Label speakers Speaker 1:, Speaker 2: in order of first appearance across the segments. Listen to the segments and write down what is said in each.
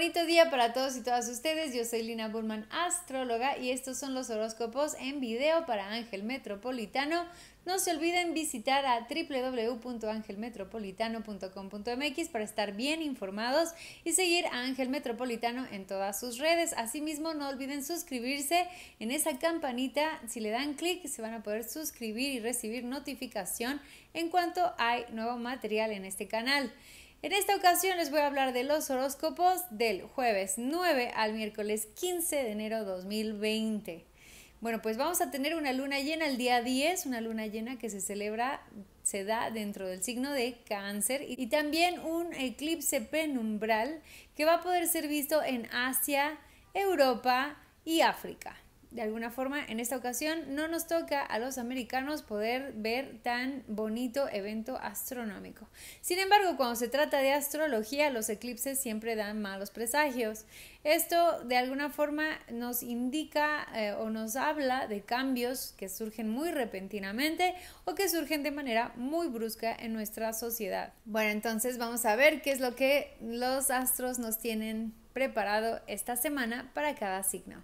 Speaker 1: Buen día para todos y todas ustedes. Yo soy Lina Burman, astróloga, y estos son los horóscopos en video para Ángel Metropolitano. No se olviden visitar a www.angelmetropolitano.com.mx para estar bien informados y seguir a Ángel Metropolitano en todas sus redes. Asimismo, no olviden suscribirse en esa campanita. Si le dan clic, se van a poder suscribir y recibir notificación en cuanto hay nuevo material en este canal. En esta ocasión les voy a hablar de los horóscopos del jueves 9 al miércoles 15 de enero 2020. Bueno, pues vamos a tener una luna llena el día 10, una luna llena que se celebra, se da dentro del signo de cáncer y también un eclipse penumbral que va a poder ser visto en Asia, Europa y África de alguna forma, en esta ocasión no nos toca a los americanos poder ver tan bonito evento astronómico. Sin embargo, cuando se trata de astrología, los eclipses siempre dan malos presagios. Esto de alguna forma nos indica eh, o nos habla de cambios que surgen muy repentinamente o que surgen de manera muy brusca en nuestra sociedad. Bueno, entonces vamos a ver qué es lo que los astros nos tienen preparado esta semana para cada signo.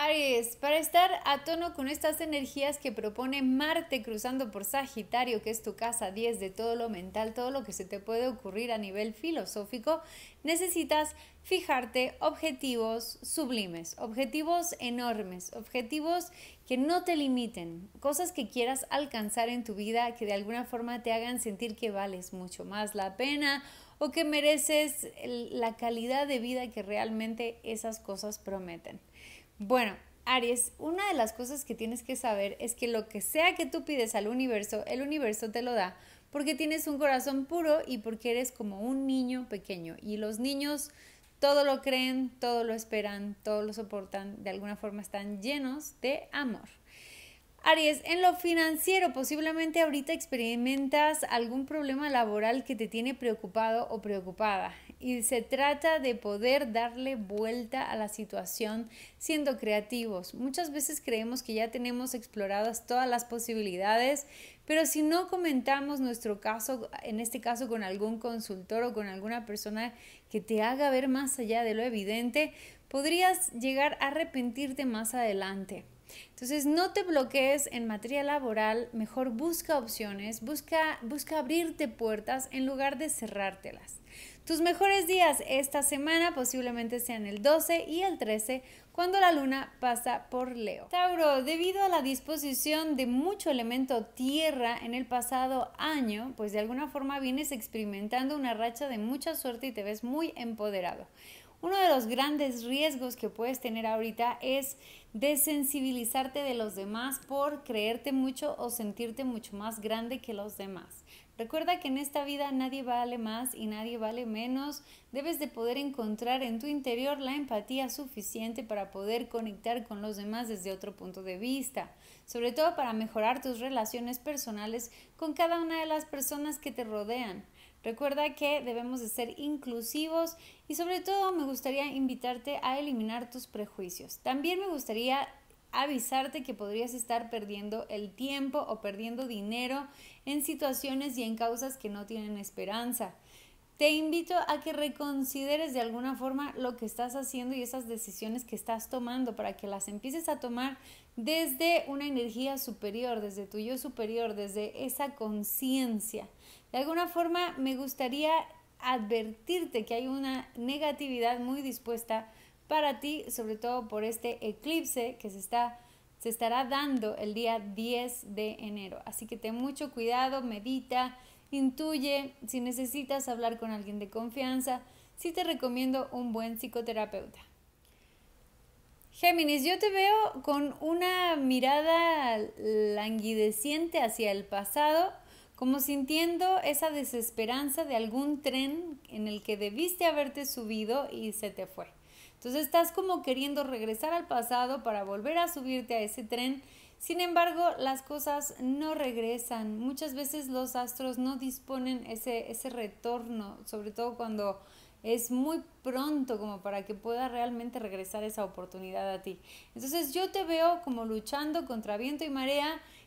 Speaker 1: Aries, para estar a tono con estas energías que propone Marte cruzando por Sagitario, que es tu casa 10 de todo lo mental, todo lo que se te puede ocurrir a nivel filosófico, necesitas fijarte objetivos sublimes, objetivos enormes, objetivos que no te limiten, cosas que quieras alcanzar en tu vida que de alguna forma te hagan sentir que vales mucho más la pena o que mereces la calidad de vida que realmente esas cosas prometen. Bueno, Aries, una de las cosas que tienes que saber es que lo que sea que tú pides al universo, el universo te lo da porque tienes un corazón puro y porque eres como un niño pequeño. Y los niños todo lo creen, todo lo esperan, todo lo soportan, de alguna forma están llenos de amor. Aries, en lo financiero posiblemente ahorita experimentas algún problema laboral que te tiene preocupado o preocupada y se trata de poder darle vuelta a la situación siendo creativos. Muchas veces creemos que ya tenemos exploradas todas las posibilidades, pero si no comentamos nuestro caso, en este caso con algún consultor o con alguna persona que te haga ver más allá de lo evidente, podrías llegar a arrepentirte más adelante. Entonces, no te bloquees en materia laboral, mejor busca opciones, busca, busca abrirte puertas en lugar de cerrártelas. Tus mejores días esta semana posiblemente sean el 12 y el 13 cuando la luna pasa por Leo. Tauro, debido a la disposición de mucho elemento tierra en el pasado año, pues de alguna forma vienes experimentando una racha de mucha suerte y te ves muy empoderado. Uno de los grandes riesgos que puedes tener ahorita es desensibilizarte de los demás por creerte mucho o sentirte mucho más grande que los demás. Recuerda que en esta vida nadie vale más y nadie vale menos. Debes de poder encontrar en tu interior la empatía suficiente para poder conectar con los demás desde otro punto de vista, sobre todo para mejorar tus relaciones personales con cada una de las personas que te rodean. Recuerda que debemos de ser inclusivos y sobre todo me gustaría invitarte a eliminar tus prejuicios. También me gustaría avisarte que podrías estar perdiendo el tiempo o perdiendo dinero en situaciones y en causas que no tienen esperanza. Te invito a que reconsideres de alguna forma lo que estás haciendo y esas decisiones que estás tomando para que las empieces a tomar desde una energía superior, desde tu yo superior, desde esa conciencia. De alguna forma me gustaría advertirte que hay una negatividad muy dispuesta para ti, sobre todo por este eclipse que se estará dando el día 10 de enero. Así que ten mucho cuidado, medita, intuye, si necesitas hablar con alguien de confianza, sí te recomiendo un buen psicoterapeuta. Géminis, yo te veo con una mirada languideciente hacia el pasado, como sintiendo esa desesperanza de algún tren en el que debiste haberte subido y se te fue. Entonces estás como queriendo regresar al pasado para volver a subirte a ese tren. Sin embargo, las cosas no regresan. Muchas veces los astros no disponen ese, ese retorno, sobre todo cuando es muy pronto como para que pueda realmente regresar esa oportunidad a ti. Entonces yo te veo como luchando contra viento y marea,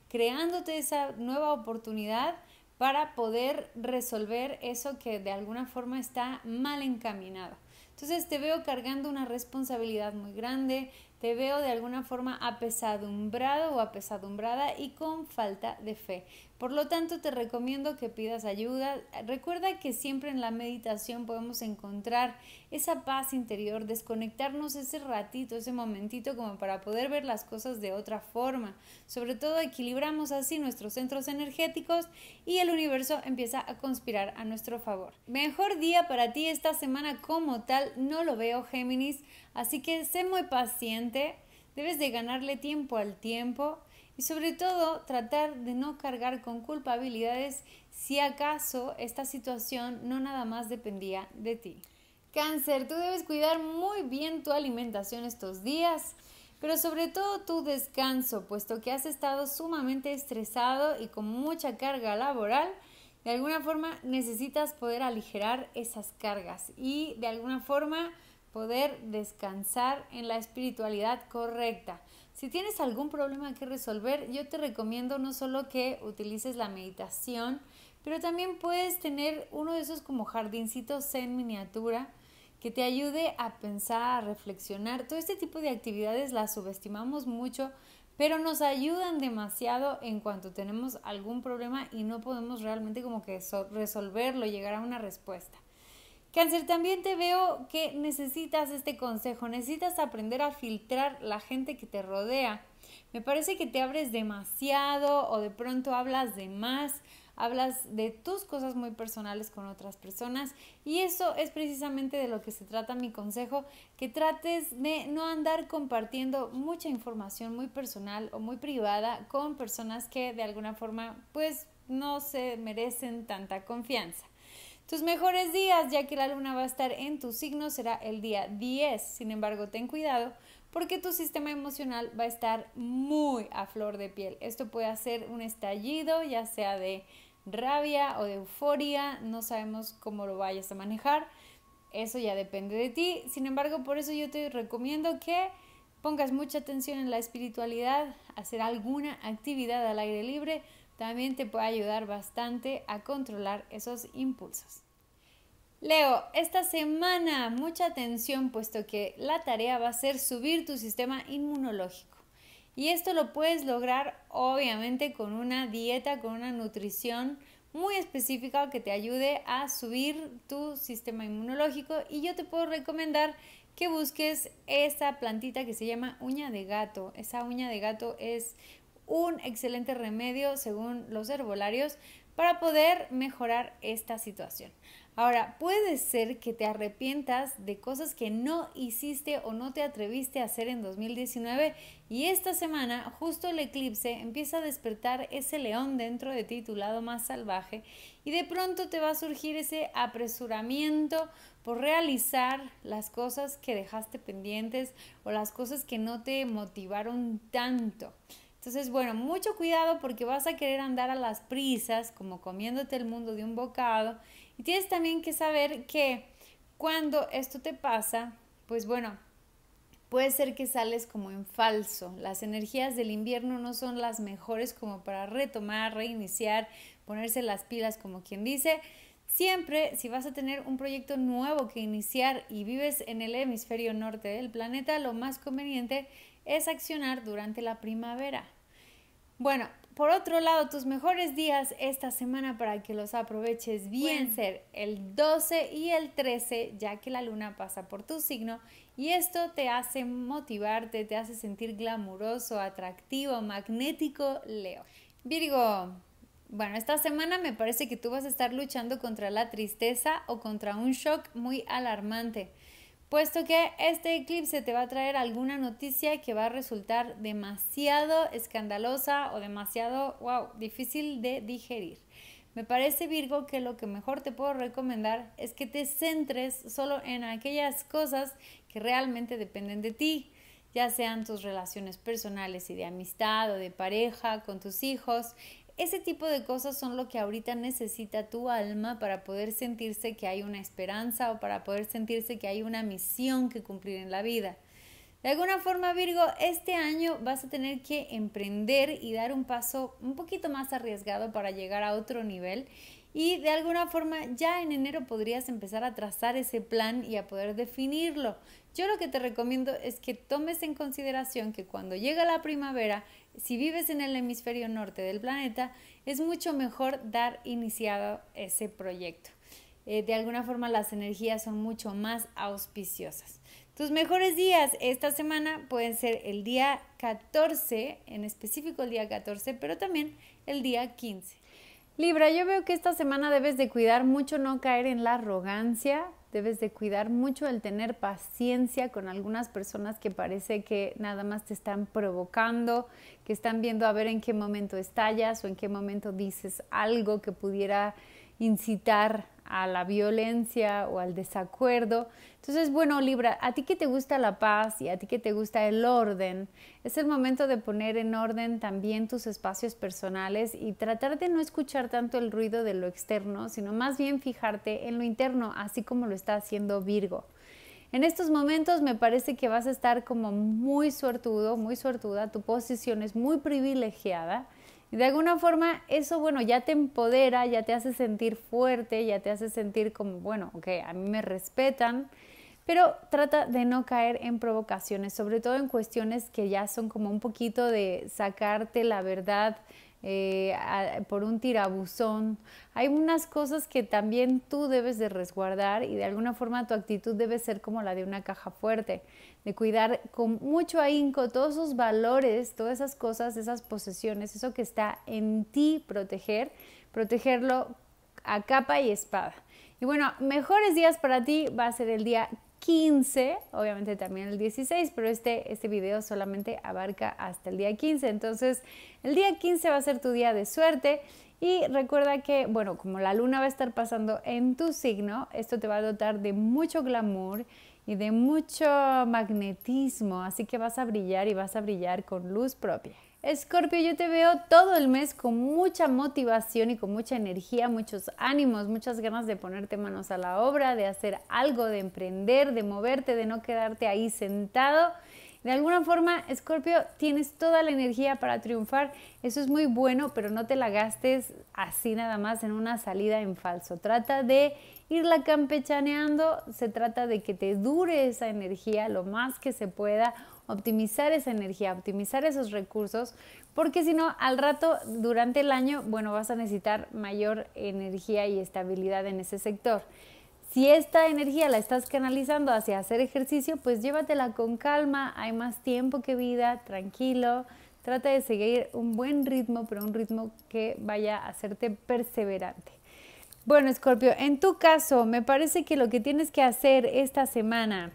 Speaker 1: creándote esa nueva oportunidad para poder resolver eso que de alguna forma está mal encaminado. Entonces te veo cargando una responsabilidad muy grande, te veo de alguna forma apesadumbrado o apesadumbrada y con falta de fe, por lo tanto, te recomiendo que pidas ayuda. Recuerda que siempre en la meditación podemos encontrar esa paz interior, desconectarnos ese ratito, ese momentito como para poder ver las cosas de otra forma. Sobre todo equilibramos así nuestros centros energéticos y el universo empieza a conspirar a nuestro favor. Mejor día para ti esta semana como tal, no lo veo Géminis, así que sé muy paciente, debes de ganarle tiempo al tiempo y sobre todo, tratar de no cargar con culpabilidades si acaso esta situación no nada más dependía de ti. Cáncer, tú debes cuidar muy bien tu alimentación estos días, pero sobre todo tu descanso, puesto que has estado sumamente estresado y con mucha carga laboral. De alguna forma necesitas poder aligerar esas cargas y de alguna forma poder descansar en la espiritualidad correcta. Si tienes algún problema que resolver, yo te recomiendo no solo que utilices la meditación, pero también puedes tener uno de esos como jardincitos en miniatura que te ayude a pensar, a reflexionar. Todo este tipo de actividades las subestimamos mucho, pero nos ayudan demasiado en cuanto tenemos algún problema y no podemos realmente como que resolverlo, llegar a una respuesta. Cáncer, también te veo que necesitas este consejo, necesitas aprender a filtrar la gente que te rodea. Me parece que te abres demasiado o de pronto hablas de más, hablas de tus cosas muy personales con otras personas y eso es precisamente de lo que se trata mi consejo, que trates de no andar compartiendo mucha información muy personal o muy privada con personas que de alguna forma pues no se merecen tanta confianza. Tus mejores días, ya que la luna va a estar en tu signo, será el día 10. Sin embargo, ten cuidado porque tu sistema emocional va a estar muy a flor de piel. Esto puede hacer un estallido, ya sea de rabia o de euforia, no sabemos cómo lo vayas a manejar, eso ya depende de ti. Sin embargo, por eso yo te recomiendo que pongas mucha atención en la espiritualidad, hacer alguna actividad al aire libre, también te puede ayudar bastante a controlar esos impulsos. Leo, esta semana mucha atención puesto que la tarea va a ser subir tu sistema inmunológico. Y esto lo puedes lograr obviamente con una dieta, con una nutrición muy específica que te ayude a subir tu sistema inmunológico y yo te puedo recomendar que busques esta plantita que se llama uña de gato. Esa uña de gato es un excelente remedio, según los herbolarios, para poder mejorar esta situación. Ahora, puede ser que te arrepientas de cosas que no hiciste o no te atreviste a hacer en 2019 y esta semana, justo el eclipse, empieza a despertar ese león dentro de ti, tu lado más salvaje, y de pronto te va a surgir ese apresuramiento por realizar las cosas que dejaste pendientes o las cosas que no te motivaron tanto. Entonces, bueno, mucho cuidado porque vas a querer andar a las prisas, como comiéndote el mundo de un bocado. Y tienes también que saber que cuando esto te pasa, pues bueno, puede ser que sales como en falso. Las energías del invierno no son las mejores como para retomar, reiniciar, ponerse las pilas como quien dice. Siempre, si vas a tener un proyecto nuevo que iniciar y vives en el hemisferio norte del planeta, lo más conveniente es accionar durante la primavera. Bueno, por otro lado, tus mejores días esta semana para que los aproveches bien ser el 12 y el 13, ya que la luna pasa por tu signo y esto te hace motivarte, te hace sentir glamuroso, atractivo, magnético, Leo. Virgo, bueno, esta semana me parece que tú vas a estar luchando contra la tristeza o contra un shock muy alarmante puesto que este eclipse te va a traer alguna noticia que va a resultar demasiado escandalosa o demasiado, wow, difícil de digerir. Me parece Virgo que lo que mejor te puedo recomendar es que te centres solo en aquellas cosas que realmente dependen de ti, ya sean tus relaciones personales y de amistad o de pareja, con tus hijos, ese tipo de cosas son lo que ahorita necesita tu alma para poder sentirse que hay una esperanza o para poder sentirse que hay una misión que cumplir en la vida. De alguna forma, Virgo, este año vas a tener que emprender y dar un paso un poquito más arriesgado para llegar a otro nivel. Y de alguna forma ya en enero podrías empezar a trazar ese plan y a poder definirlo. Yo lo que te recomiendo es que tomes en consideración que cuando llega la primavera, si vives en el hemisferio norte del planeta, es mucho mejor dar iniciado ese proyecto. Eh, de alguna forma las energías son mucho más auspiciosas. Tus mejores días esta semana pueden ser el día 14, en específico el día 14, pero también el día 15. Libra, yo veo que esta semana debes de cuidar mucho no caer en la arrogancia, debes de cuidar mucho el tener paciencia con algunas personas que parece que nada más te están provocando, que están viendo a ver en qué momento estallas o en qué momento dices algo que pudiera incitar a la violencia o al desacuerdo. Entonces, bueno, Libra, a ti que te gusta la paz y a ti que te gusta el orden, es el momento de poner en orden también tus espacios personales y tratar de no escuchar tanto el ruido de lo externo, sino más bien fijarte en lo interno, así como lo está haciendo Virgo. En estos momentos me parece que vas a estar como muy suertudo, muy suertuda, tu posición es muy privilegiada de alguna forma eso, bueno, ya te empodera, ya te hace sentir fuerte, ya te hace sentir como, bueno, ok, a mí me respetan, pero trata de no caer en provocaciones, sobre todo en cuestiones que ya son como un poquito de sacarte la verdad eh, por un tirabuzón. Hay unas cosas que también tú debes de resguardar y de alguna forma tu actitud debe ser como la de una caja fuerte, de cuidar con mucho ahínco todos esos valores, todas esas cosas, esas posesiones, eso que está en ti proteger, protegerlo a capa y espada. Y bueno, mejores días para ti va a ser el día 15, obviamente también el 16, pero este, este video solamente abarca hasta el día 15. Entonces, el día 15 va a ser tu día de suerte y recuerda que, bueno, como la luna va a estar pasando en tu signo, esto te va a dotar de mucho glamour y de mucho magnetismo, así que vas a brillar y vas a brillar con luz propia. Escorpio, yo te veo todo el mes con mucha motivación y con mucha energía, muchos ánimos, muchas ganas de ponerte manos a la obra, de hacer algo, de emprender, de moverte, de no quedarte ahí sentado. De alguna forma, Escorpio, tienes toda la energía para triunfar. Eso es muy bueno, pero no te la gastes así nada más en una salida en falso. Trata de irla campechaneando, se trata de que te dure esa energía lo más que se pueda optimizar esa energía, optimizar esos recursos, porque si no, al rato, durante el año, bueno, vas a necesitar mayor energía y estabilidad en ese sector. Si esta energía la estás canalizando hacia hacer ejercicio, pues llévatela con calma, hay más tiempo que vida, tranquilo. Trata de seguir un buen ritmo, pero un ritmo que vaya a hacerte perseverante. Bueno, Scorpio, en tu caso, me parece que lo que tienes que hacer esta semana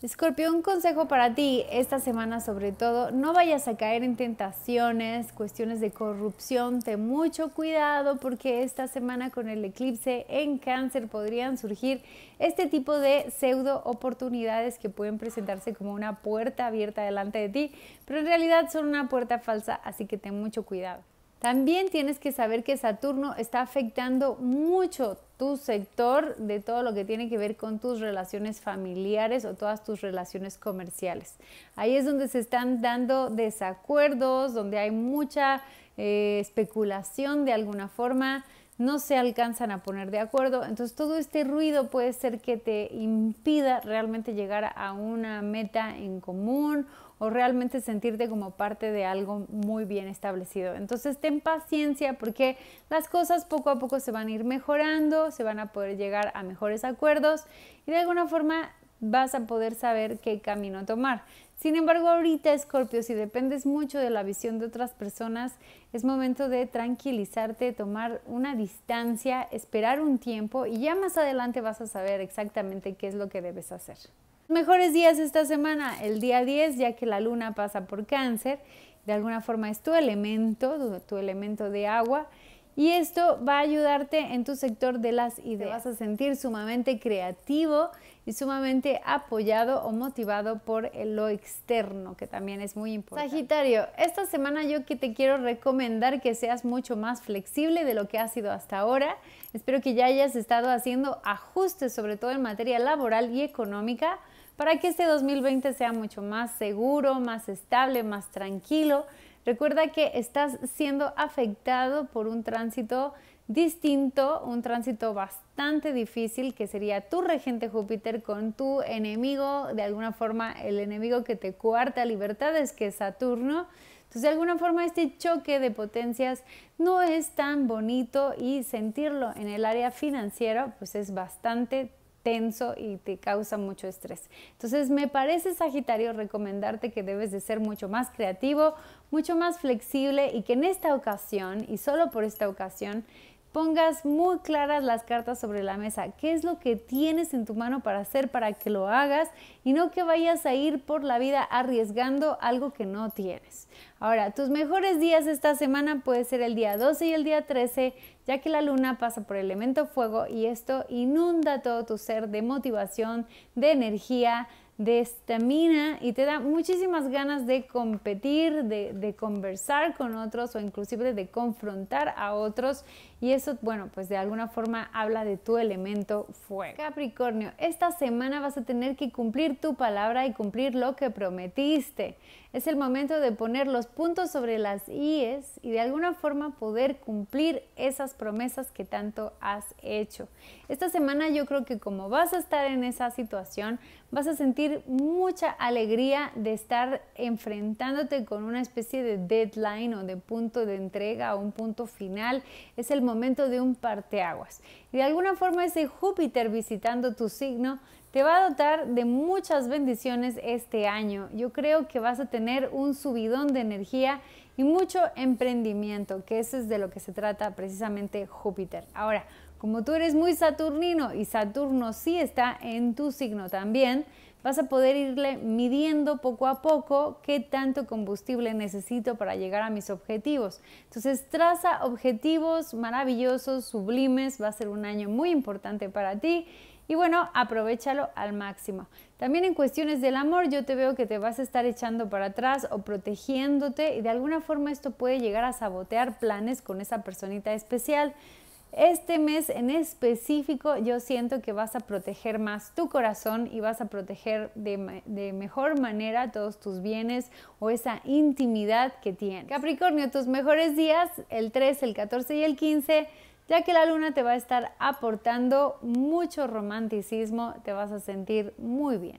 Speaker 1: Escorpio, un consejo para ti esta semana sobre todo, no vayas a caer en tentaciones, cuestiones de corrupción, ten mucho cuidado porque esta semana con el eclipse en cáncer podrían surgir este tipo de pseudo oportunidades que pueden presentarse como una puerta abierta delante de ti, pero en realidad son una puerta falsa, así que ten mucho cuidado. También tienes que saber que Saturno está afectando mucho tu sector de todo lo que tiene que ver con tus relaciones familiares o todas tus relaciones comerciales. Ahí es donde se están dando desacuerdos, donde hay mucha eh, especulación de alguna forma, no se alcanzan a poner de acuerdo. Entonces todo este ruido puede ser que te impida realmente llegar a una meta en común o realmente sentirte como parte de algo muy bien establecido. Entonces ten paciencia porque las cosas poco a poco se van a ir mejorando, se van a poder llegar a mejores acuerdos y de alguna forma vas a poder saber qué camino tomar. Sin embargo, ahorita, Scorpio, si dependes mucho de la visión de otras personas, es momento de tranquilizarte, tomar una distancia, esperar un tiempo y ya más adelante vas a saber exactamente qué es lo que debes hacer. Mejores días esta semana, el día 10, ya que la luna pasa por cáncer, de alguna forma es tu elemento, tu elemento de agua. Y esto va a ayudarte en tu sector de las ideas. Te vas a sentir sumamente creativo y sumamente apoyado o motivado por lo externo, que también es muy importante. Sagitario, esta semana yo que te quiero recomendar que seas mucho más flexible de lo que has sido hasta ahora. Espero que ya hayas estado haciendo ajustes, sobre todo en materia laboral y económica para que este 2020 sea mucho más seguro, más estable, más tranquilo. Recuerda que estás siendo afectado por un tránsito distinto, un tránsito bastante difícil que sería tu regente Júpiter con tu enemigo, de alguna forma el enemigo que te cuarta libertades, que es Saturno. Entonces, de alguna forma, este choque de potencias no es tan bonito y sentirlo en el área financiera, pues es bastante y te causa mucho estrés. Entonces me parece, Sagitario, recomendarte que debes de ser mucho más creativo, mucho más flexible y que en esta ocasión, y solo por esta ocasión, pongas muy claras las cartas sobre la mesa. ¿Qué es lo que tienes en tu mano para hacer para que lo hagas y no que vayas a ir por la vida arriesgando algo que no tienes? Ahora, tus mejores días esta semana puede ser el día 12 y el día 13, ya que la luna pasa por el elemento fuego y esto inunda todo tu ser de motivación, de energía, de estamina y te da muchísimas ganas de competir, de, de, conversar con otros o inclusive de confrontar a otros y eso, bueno, pues de alguna forma habla de tu elemento fuego. Capricornio, esta semana vas a tener que cumplir tu palabra y cumplir lo que prometiste. Es el momento de poner los puntos sobre las IES y de alguna forma poder cumplir esas promesas que tanto has hecho. Esta semana yo creo que como vas a estar en esa situación, vas a sentir mucha alegría de estar enfrentándote con una especie de deadline o de punto de entrega o un punto final. Es el momento de un parteaguas. Y de alguna forma ese Júpiter visitando tu signo te va a dotar de muchas bendiciones este año. Yo creo que vas a tener un subidón de energía y mucho emprendimiento, que eso es de lo que se trata precisamente Júpiter. Ahora, como tú eres muy saturnino y Saturno sí está en tu signo también, vas a poder irle midiendo poco a poco qué tanto combustible necesito para llegar a mis objetivos. Entonces, traza objetivos maravillosos, sublimes, va a ser un año muy importante para ti y bueno, aprovechalo al máximo. También en cuestiones del amor yo te veo que te vas a estar echando para atrás o protegiéndote y de alguna forma esto puede llegar a sabotear planes con esa personita especial. Este mes en específico yo siento que vas a proteger más tu corazón y vas a proteger de, mejor manera todos tus bienes o esa intimidad que tienes. Capricornio, tus mejores días, el 3, el 14 y el 15 ya que la luna te va a estar aportando mucho romanticismo, te vas a sentir muy bien.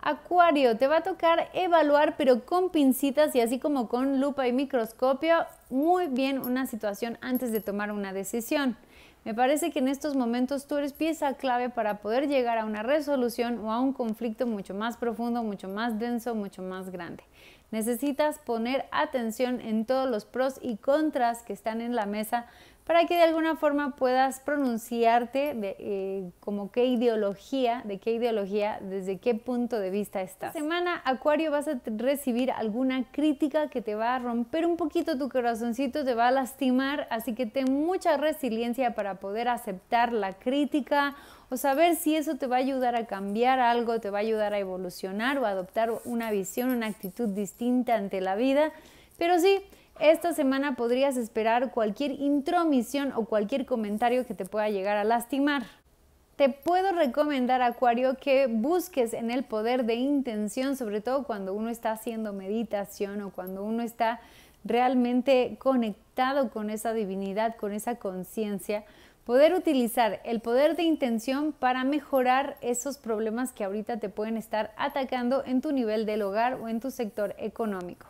Speaker 1: Acuario, te va a tocar evaluar, pero con pincitas y así como con lupa y microscopio, muy bien una situación antes de tomar una decisión. Me parece que en estos momentos tú eres pieza clave para poder llegar a una resolución o a un conflicto mucho más profundo, mucho más denso, mucho más grande. Necesitas poner atención en todos los pros y contras que están en la mesa para que de alguna forma puedas pronunciarte de, eh, como qué ideología, de qué ideología, desde qué punto de vista estás. semana, Acuario, vas a recibir alguna crítica que te va a romper un poquito tu corazoncito, te va a lastimar, así que ten mucha resiliencia para poder aceptar la crítica o saber si eso te va a ayudar a cambiar algo, te va a ayudar a evolucionar o adoptar una visión, una actitud distinta ante la vida. Pero sí, esta semana podrías esperar cualquier intromisión o cualquier comentario que te pueda llegar a lastimar. Te puedo recomendar, Acuario, que busques en el poder de intención, sobre todo cuando uno está haciendo meditación o cuando uno está realmente conectado con esa divinidad, con esa conciencia, poder utilizar el poder de intención para mejorar esos problemas que ahorita te pueden estar atacando en tu nivel del hogar o en tu sector económico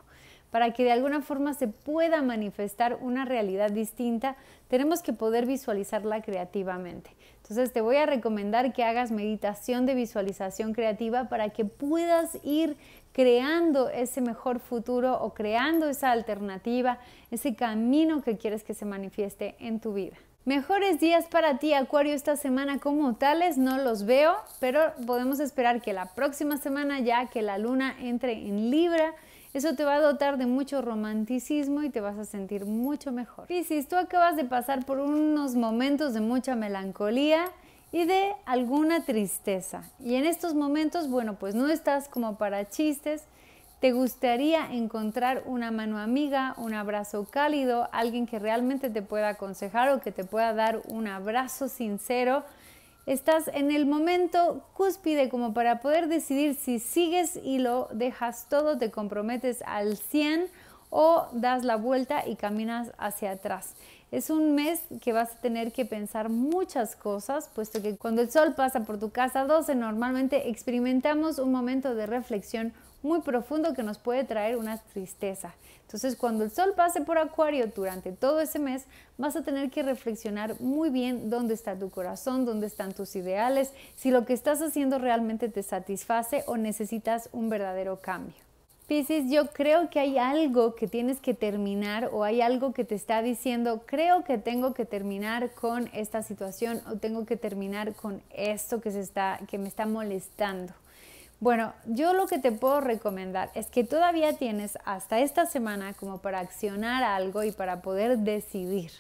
Speaker 1: para que de alguna forma se pueda manifestar una realidad distinta, tenemos que poder visualizarla creativamente. Entonces te voy a recomendar que hagas meditación de visualización creativa para que puedas ir creando ese mejor futuro o creando esa alternativa, ese camino que quieres que se manifieste en tu vida. Mejores días para ti, Acuario, esta semana como tales, no los veo, pero podemos esperar que la próxima semana ya que la luna entre en Libra, eso te va a dotar de mucho romanticismo y te vas a sentir mucho mejor. Piscis, tú acabas de pasar por unos momentos de mucha melancolía y de alguna tristeza. Y en estos momentos, bueno, pues no estás como para chistes. ¿Te gustaría encontrar una mano amiga, un abrazo cálido, alguien que realmente te pueda aconsejar o que te pueda dar un abrazo sincero? Estás en el momento cúspide como para poder decidir si sigues y lo dejas todo, te comprometes al 100 o das la vuelta y caminas hacia atrás. Es un mes que vas a tener que pensar muchas cosas, puesto que cuando el sol pasa por tu casa 12 normalmente experimentamos un momento de reflexión muy profundo que nos puede traer una tristeza. Entonces, cuando el sol pase por Acuario durante todo ese mes, vas a tener que reflexionar muy bien dónde está tu corazón, dónde están tus ideales, si lo que estás haciendo realmente te satisface o necesitas un verdadero cambio. Piscis, yo creo que hay algo que tienes que terminar o hay algo que te está diciendo, creo que tengo que terminar con esta situación o tengo que terminar con esto que, se está, que me está molestando. Bueno, yo lo que te puedo recomendar es que todavía tienes hasta esta semana como para accionar algo y para poder decidir.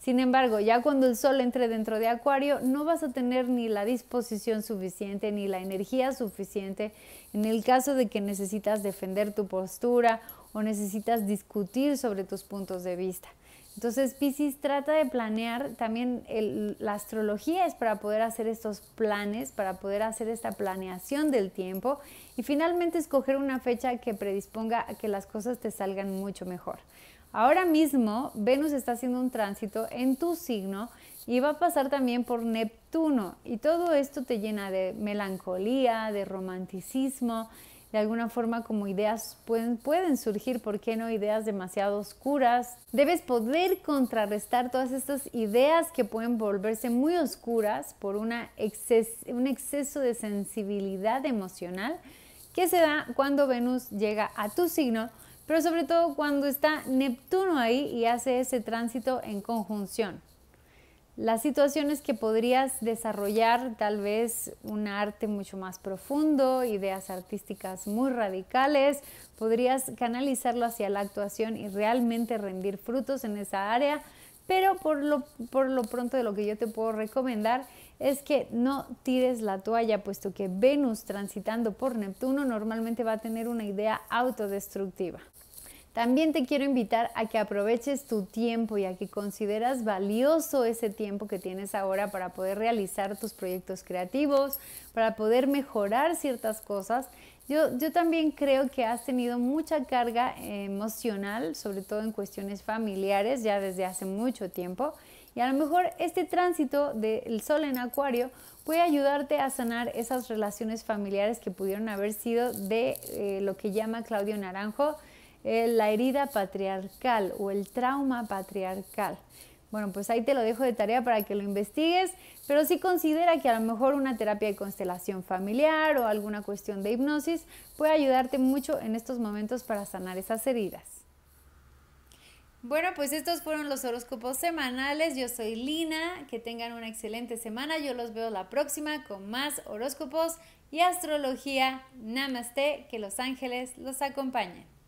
Speaker 1: Sin embargo, ya cuando el sol entre dentro de Acuario, no vas a tener ni la disposición suficiente, ni la energía suficiente en el caso de que necesitas defender tu postura o necesitas discutir sobre tus puntos de vista. Entonces, Pisces trata de planear también la astrología es para poder hacer estos planes, para poder hacer esta planeación del tiempo y finalmente escoger una fecha que predisponga a que las cosas te salgan mucho mejor. Ahora mismo, Venus está haciendo un tránsito en tu signo y va a pasar también por Neptuno y todo esto te llena de melancolía, de romanticismo, de alguna forma como ideas pueden, pueden surgir, ¿por qué no? Ideas demasiado oscuras. Debes poder contrarrestar todas estas ideas que pueden volverse muy oscuras por un exceso de sensibilidad emocional que se da cuando Venus llega a tu signo, pero sobre todo cuando está Neptuno ahí y hace ese tránsito en conjunción situación es que podrías desarrollar tal vez un arte mucho más profundo, ideas artísticas muy radicales, podrías canalizarlo hacia la actuación y realmente rendir frutos en esa área, pero por lo, por lo pronto de lo que yo te puedo recomendar es que no tires la toalla, puesto que Venus transitando por Neptuno normalmente va a tener una idea autodestructiva. También te quiero invitar a que aproveches tu tiempo y a que consideras valioso ese tiempo que tienes ahora para poder realizar tus proyectos creativos, para poder mejorar ciertas cosas. Yo, también creo que has tenido mucha carga emocional, sobre todo en cuestiones familiares, ya desde hace mucho tiempo. Y a lo mejor este tránsito del sol en acuario puede ayudarte a sanar esas relaciones familiares que pudieron haber sido de eh, lo que llama Claudio Naranjo eh, la herida patriarcal o el trauma patriarcal. Bueno, pues ahí te lo dejo de tarea para que lo investigues, pero si considera que a lo mejor una terapia de constelación familiar o alguna cuestión de hipnosis puede ayudarte mucho en estos momentos para sanar esas heridas. Bueno, pues estos fueron los horóscopos semanales. Yo soy Lina, que tengan una excelente semana. Yo los veo la próxima con más horóscopos y astrología. Namaste, que los ángeles los acompañen.